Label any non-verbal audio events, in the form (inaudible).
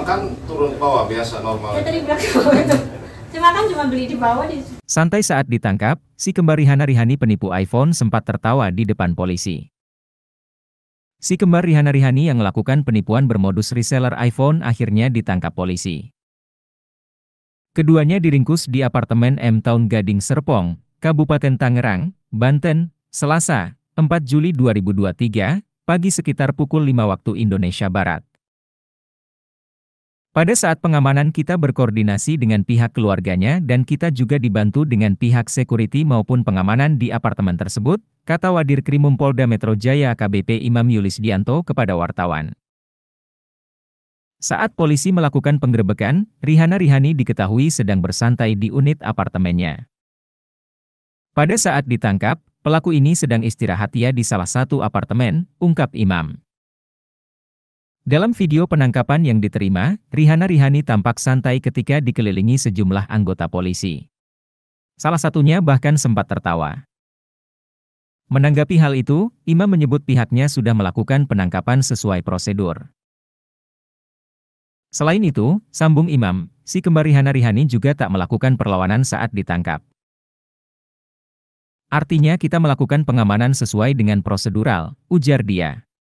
makan turun ke bawah biasa normal. Ya tadi (laughs) Cuma kan cuma beli di bawah di Santai saat ditangkap, si kembar Rihanna Rihani penipu iPhone sempat tertawa di depan polisi. Si kembar Rihanna Rihani yang melakukan penipuan bermodus reseller iPhone akhirnya ditangkap polisi. Keduanya diringkus di apartemen M Town Gading Serpong, Kabupaten Tangerang, Banten, Selasa, 4 Juli 2023, pagi sekitar pukul 5 waktu Indonesia Barat. Pada saat pengamanan kita berkoordinasi dengan pihak keluarganya dan kita juga dibantu dengan pihak security maupun pengamanan di apartemen tersebut, kata Wadir Krimum Polda Metro Jaya KBP Imam Yulis Dianto kepada wartawan. Saat polisi melakukan penggerebekan, Rihana Rihani diketahui sedang bersantai di unit apartemennya. Pada saat ditangkap, pelaku ini sedang istirahat ya di salah satu apartemen, ungkap Imam. Dalam video penangkapan yang diterima, Rihana Rihani tampak santai ketika dikelilingi sejumlah anggota polisi. Salah satunya bahkan sempat tertawa. Menanggapi hal itu, Imam menyebut pihaknya sudah melakukan penangkapan sesuai prosedur. Selain itu, sambung Imam, si kembar Rihana Rihani juga tak melakukan perlawanan saat ditangkap. Artinya kita melakukan pengamanan sesuai dengan prosedural, ujar dia.